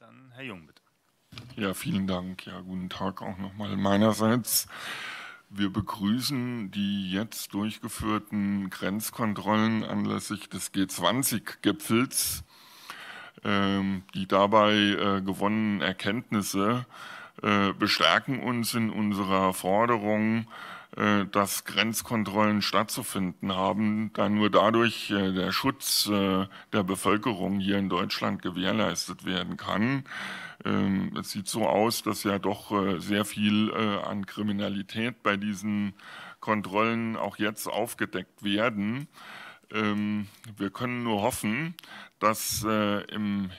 dann Herr Jung, bitte. Ja, vielen Dank. Ja, guten Tag auch nochmal meinerseits. Wir begrüßen die jetzt durchgeführten Grenzkontrollen anlässlich des G20-Gipfels. Ähm, die dabei äh, gewonnenen Erkenntnisse äh, bestärken uns in unserer Forderung, äh, dass Grenzkontrollen stattzufinden haben, da nur dadurch äh, der Schutz äh, der Bevölkerung hier in Deutschland gewährleistet werden kann. Ähm, es sieht so aus, dass ja doch sehr viel an Kriminalität bei diesen Kontrollen auch jetzt aufgedeckt werden. Ähm, wir können nur hoffen, dass im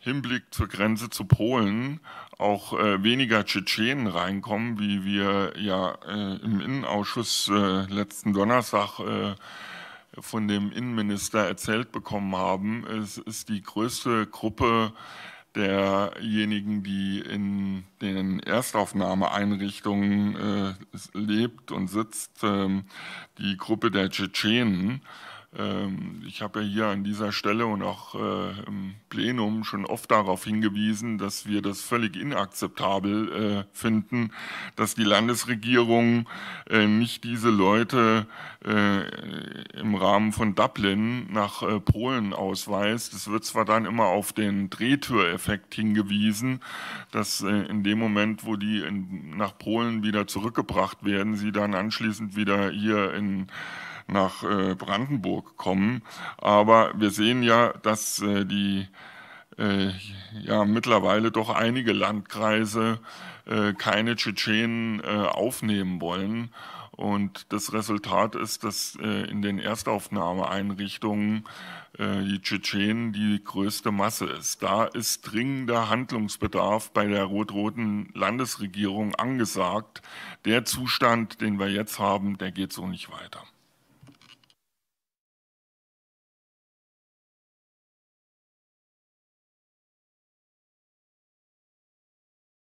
Hinblick zur Grenze zu Polen auch äh, weniger Tschetschenen reinkommen, wie wir ja äh, im Innenausschuss äh, letzten Donnerstag äh, von dem Innenminister erzählt bekommen haben. Es ist die größte Gruppe derjenigen, die in den Erstaufnahmeeinrichtungen äh, lebt und sitzt, ähm, die Gruppe der Tschetschenen. Ähm, ich habe ja hier an dieser Stelle und auch äh, im Plenum schon oft darauf hingewiesen, dass wir das völlig inakzeptabel äh, finden, dass die Landesregierung äh, nicht diese Leute im Rahmen von Dublin nach Polen ausweist. Es wird zwar dann immer auf den Drehtüreffekt hingewiesen, dass in dem Moment, wo die nach Polen wieder zurückgebracht werden, sie dann anschließend wieder hier in nach äh, Brandenburg kommen. Aber wir sehen ja, dass äh, die äh, ja mittlerweile doch einige Landkreise äh, keine Tschetschenen äh, aufnehmen wollen. Und das Resultat ist, dass äh, in den Erstaufnahmeeinrichtungen äh, die Tschetschenen die größte Masse ist. Da ist dringender Handlungsbedarf bei der rot-roten Landesregierung angesagt. Der Zustand, den wir jetzt haben, der geht so nicht weiter.